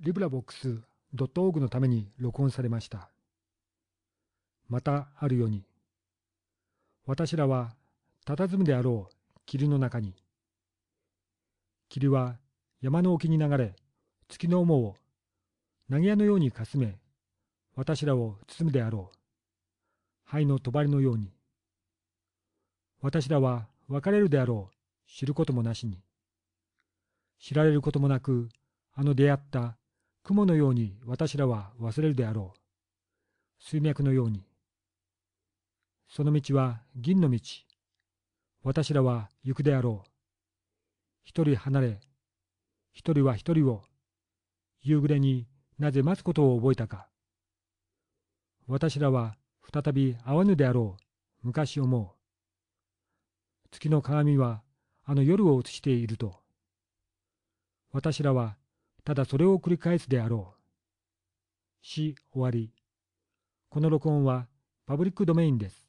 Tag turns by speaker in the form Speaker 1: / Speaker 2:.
Speaker 1: librabox.org のために録音されました。またあるように、私らは佇むであろう霧の中に。霧は山の沖に流れ、月の重を投げ屋のようにかすめ、私らを包むであろう。灰の帳のように。私らは別れるであろう、知ることもなしに。知られることもなく、あの出会った雲のように私らは忘れるであろう。水脈のように。その道は銀の道。私らは行くであろう。一人離れ、一人は一人を、夕暮れになぜ待つことを覚えたか。私らは再び会わぬであろう、昔思う。月の鏡はあの夜を映していると。私らはただそれを繰り返すであろう。し、終わり。この録音はパブリックドメインです。